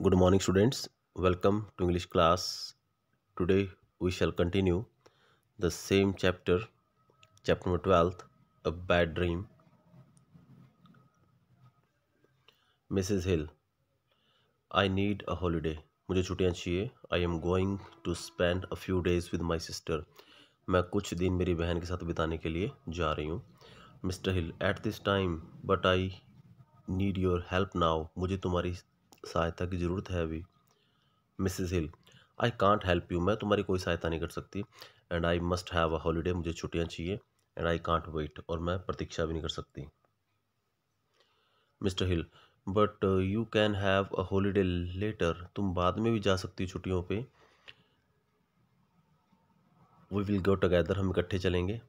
Good morning students welcome to English class today we shall continue the same chapter chapter number twelfth a bad dream Mrs Hill I need a holiday मुझे छुट्टियाँ चाहिए I am going to spend a few days with my sister मैं कुछ दिन मेरी बहन के साथ बिताने के लिए जा रही हूँ mister hill at this time but I need your help now मुझे तुम्हारी सहायता की ज़रूरत है अभी Mrs Hill I can't help you मैं तुम्हारी कोई सहायता नहीं कर सकती and I must have a holiday मुझे छुट्टियाँ चाहिए एंड आई कांट वेट और मैं प्रतीक्षा भी नहीं कर सकती Mr Hill but you can have a holiday later तुम बाद में भी जा सकती हो छुट्टियों पे वी विल गो टुगेदर हम इकट्ठे चलेंगे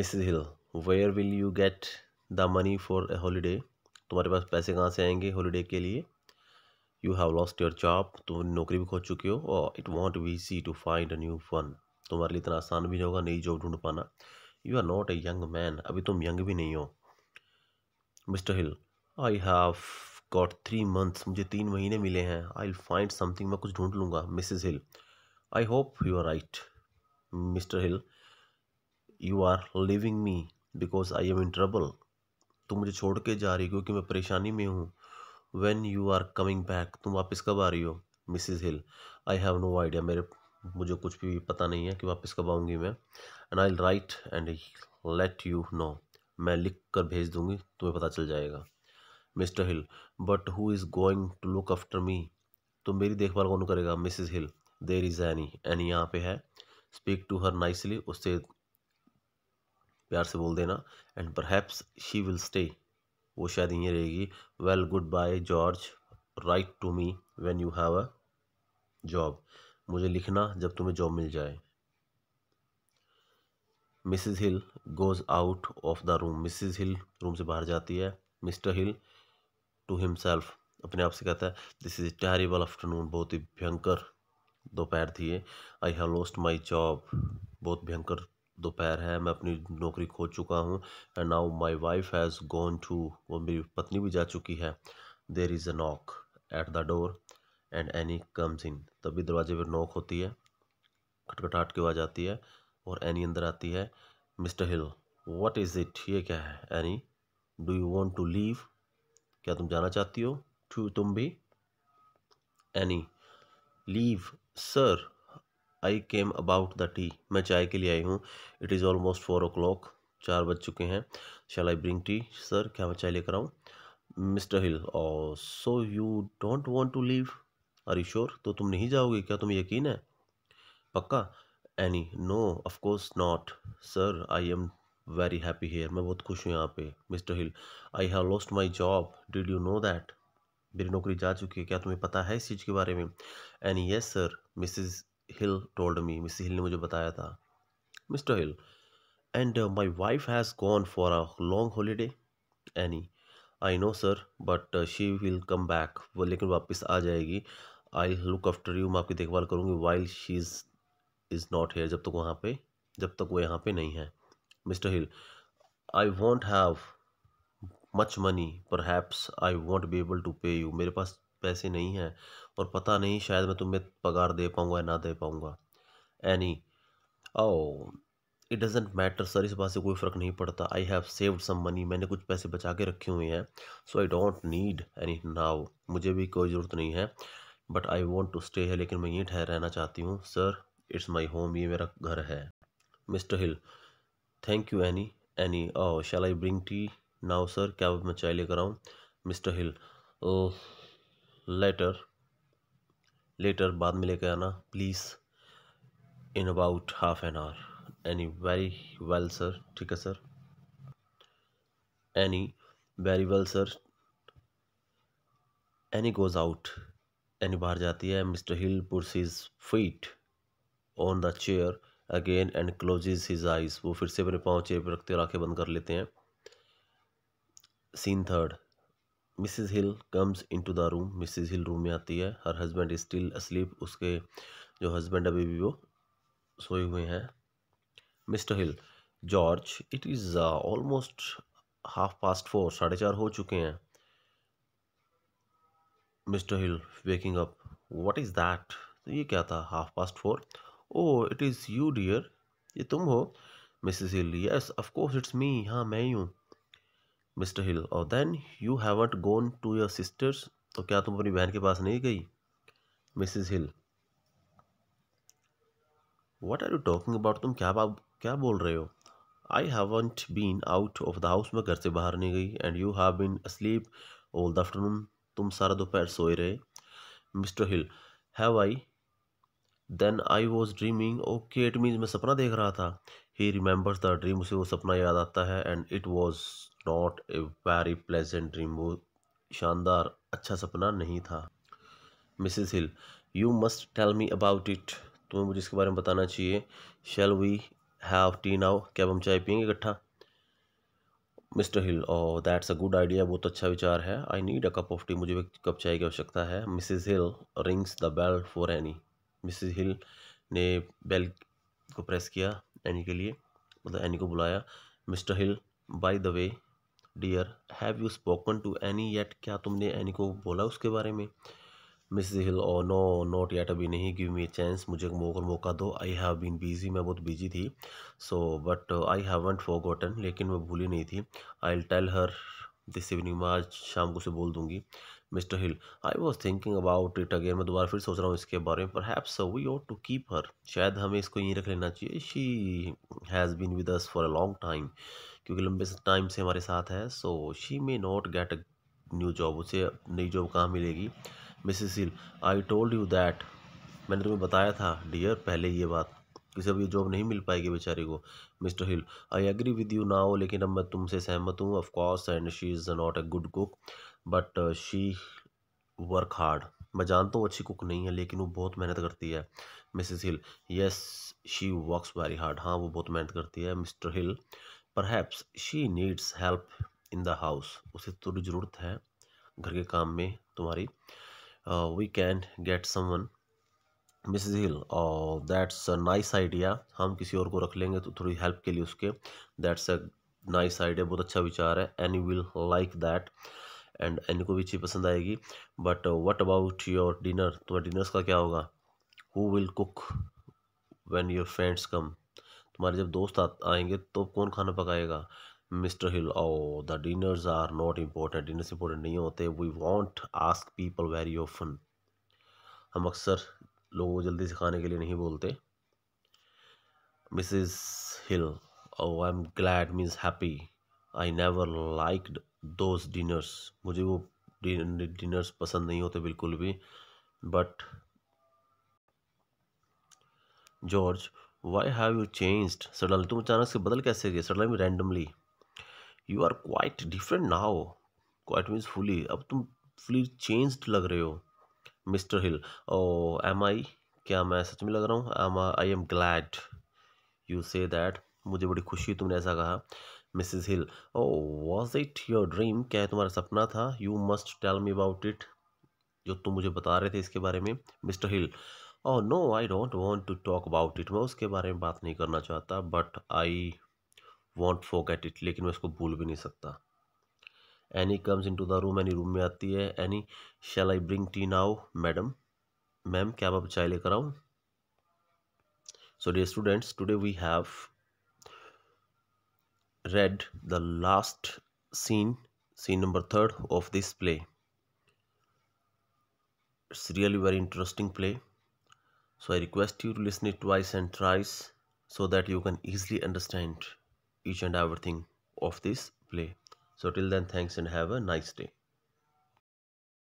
Mrs Hill where will you get the money for a holiday तुम्हारे पास पैसे कहाँ से आएंगे हॉलीडे के लिए you have lost your job तुम नौकरी भी खो चुके हो और it won't be easy to find a new fun तुम्हारे लिए इतना आसान भी नहीं होगा नई जॉब ढूंढ पाना you are not a young man अभी तुम यंग भी नहीं हो Mr Hill I have got three months मुझे तीन महीने मिले हैं आई फाइंड समथिंग मैं कुछ ढूंढ लूँगा Mrs Hill I hope you are right Mr Hill you are leaving me because I am in trouble तुम मुझे छोड़ के जा रही हो क्योंकि मैं परेशानी में हूँ when you are coming back तुम वापस कब आ रही हो Mrs Hill I have no idea मेरे मुझे कुछ भी पता नहीं है कि वापस कब आऊँगी मैं and I write and let you know मैं लिख कर भेज दूँगी तुम्हें पता चल जाएगा Mr Hill but who is going to look after me तो मेरी देखभाल कौन करेगा Mrs Hill there is Annie Annie यहाँ पे है स्पीक टू हर नाइसली उससे प्यार से बोल देना and perhaps she will stay वो शायद यहीं रहेगी well goodbye George write to me when you have a job मुझे लिखना जब तुम्हें जॉब मिल जाए Mrs Hill goes out of the room Mrs Hill room से बाहर जाती है मिस्टर हिल टू हिमसेल्फ अपने आप से कहता है दिस इज़ टेरिबल आफ्टरनून बहुत ही भयंकर दोपहर थी I have lost my job बहुत भयंकर दोपहर है मैं अपनी नौकरी खो चुका हूँ and now my wife has gone too वो मेरी पत्नी भी जा चुकी है there is a knock at the door and Annie comes in तभी दरवाजे पर नॉक होती है खटखटाहट की आवाज़ आती है और एनी अंदर आती है mister Hill what is it ये क्या है Annie do you want to leave क्या तुम जाना चाहती हो टू तुम भी Annie leave sir I came about the tea मैं चाय के लिए आई हूँ it is almost four o'clock चार बज चुके हैं shall I bring tea sir क्या मैं चाय लेकर आऊँ मिस्टर हिल और so you don't want to leave are you sure तो तुम नहीं जाओगे क्या तुम्हें यकीन है पक्का Annie no of course not sir I am very happy here मैं बहुत खुश हूँ यहाँ पे Mr Hill I have lost my job did you know that मेरी नौकरी जा चुकी है क्या तुम्हें पता है इस चीज़ के बारे में Annie yes sir Mrs Hill told me Miss Hill ने मुझे बताया था Mr Hill and my wife has gone for a long holiday Annie I know sir but she will come back वो लेकिन वापस आ जाएगी आई लुक आफ्टर यू मैं आपकी देखभाल करूँगी while she is is not here जब तक वहाँ पे जब तक वो यहाँ पे नहीं है mister Hill I won't have much money perhaps I won't be able to pay you मेरे पास पैसे नहीं हैं और पता नहीं शायद मैं तुम्हें पगार दे पाऊँगा या ना दे पाऊँगा Annie oh it doesn't matter sir इस बात से कोई फ़र्क नहीं पड़ता I have saved some money मैंने कुछ पैसे बचा के रखे हुए हैं so I don't need any now मुझे भी कोई ज़रूरत नहीं है but I want to stay है लेकिन मैं यहीं ठहर रहना चाहती हूँ सर इट्स माई होम ये मेरा घर है mister Hill thank you Annie Annie oh shall I bring tea now sir क्या मैं चाय लेकर आऊँ mister Hill oh later later बाद में लेकर आना please in about half an hour Annie very well sir ठीक है sir Annie very well sir Annie goes out Annie बाहर जाती है mister Hill his feet on the chair again and close his eyes वो फिर से अपने पाँव चेयर पर रखते और आँखें बंद कर लेते हैं scene third Mrs Hill comes into the room Mrs Hill room में आती है हर हस्बैंड स्टिल असलीप उसके जो हस्बैंड अभी भी वो सोए हुए हैं mister Hill George it is almost half past four साढ़े चार हो चुके हैं mister Hill waking up what is that तो ये क्या था half past four oh it is you dear ये तुम हो Mrs Hill yes of course it's me हाँ मैं ही हूँ मिस्टर हिल और then you haven't gone to your sisters तो क्या तुम अपनी बहन के पास नहीं गई मिसिज Hill what are you talking about तुम क्या क्या बोल रहे हो I haven't been out of the house में घर से बाहर नहीं गई and you have been asleep all the afternoon तुम सारा दोपहर सोए रहे mister Hill have I then I was dreaming okay it means मैं सपना देख रहा था ही रिमेंबर्स द ड्रीम उसे वो सपना याद आता है and it was not a very pleasant dream वो शानदार अच्छा सपना नहीं था Mrs Hill you must tell me about it तुम्हें मुझे इसके बारे में बताना चाहिए shall we have tea now क्या हम चाय पियेंगे इकट्ठा mister Hill oh that's a good idea बहुत अच्छा विचार है I need a cup of tea मुझे एक कप चाय की आवश्यकता है Mrs Hill rings the bell for Annie Mrs Hill ने बेल को प्रेस किया एनी के लिए मतलब एनी को बुलाया mister Hill by the way dear have you spoken to Annie yet क्या तुमने एनी को बोला उसके बारे में Miss Hill oh no not yet अभी नहीं गिव मी चांस मुझे मौका मौका दो आई हैव बीन बिजी मैं बहुत बिजी थी so but I haven't forgotten लेकिन मैं भूली नहीं थी I tell her this evening मैं आज शाम को से बोल दूँगी mister Hill I was thinking about it again मैं दोबारा फिर सोच रहा हूँ इसके बारे में पर perhaps we ought to keep her शायद हमें इसको यहीं रख लेना चाहिए she has been with us for a long time क्योंकि लंबे टाइम से हमारे साथ है so she may not get a new job उसे नई जॉब कहाँ मिलेगी Mrs Hill I told you that मैंने तुम्हें बताया था डियर पहले ये बात किसी अभी जॉब नहीं मिल पाएगी बेचारे को mister Hill I agree with you now लेकिन अब मैं तुमसे सहमत हूँ of course and she is not a good cook but she work hard मैं जानता हूँ अच्छी कुक नहीं है लेकिन वो बहुत मेहनत करती है Mrs Hill yes she works very hard हाँ वो बहुत मेहनत करती है mister Hill perhaps she needs help in the house उसे थोड़ी तो ज़रूरत है घर के काम में तुम्हारी we can get someone Mrs Hill और दैट्स अ नाइस आइडिया हम किसी और को रख लेंगे तो थोड़ी हेल्प के लिए उसके दैट्स अ नाइस आइडिया बहुत अच्छा विचार है Annie will like that and Annie को भी चीज़ पसंद आएगी but what about your dinner तुम्हारे डिनर्स का क्या होगा who will cook when your friends come तुम्हारे जब दोस्त आ, आएंगे तो कौन खाना पकाएगा mister Hill oh the dinners are not important dinners important नहीं होते we won't ask people very often हम अक्सर लोगों को जल्दी सिखाने के लिए नहीं बोलते Mrs Hill I am glad means happy I never liked those dinners मुझे वो डिनर्स पसंद नहीं होते बिल्कुल भी but George why have you changed suddenly तुम अचानक से बदल कैसे गए suddenly randomly you are quite different now quite means fully अब तुम फुली चेंज्ड लग रहे हो मिस्टर हिल ओ एम आई क्या मैं सच में लग रहा हूँ am I am glad you say that मुझे बड़ी खुशी तुमने ऐसा कहा Mrs Hill oh was it your dream क्या है तुम्हारा सपना था you must tell me about it जो तुम मुझे बता रहे थे इसके बारे में mister Hill oh no I don't want to talk about it मैं उसके बारे में बात नहीं करना चाहता but I want forget it लेकिन मैं उसको भूल भी नहीं सकता Any comes into the room. Any room में आती है. Annie, shall I bring tea now, madam? Ma'am क्या मैं चाय लेकर आऊँ? So dear students, today we have read the last scene, scene number third of this play. It's really very interesting play. So I request you to listen it twice and thrice so that you can easily understand each and everything of this play. So till then, thanks and have a nice day.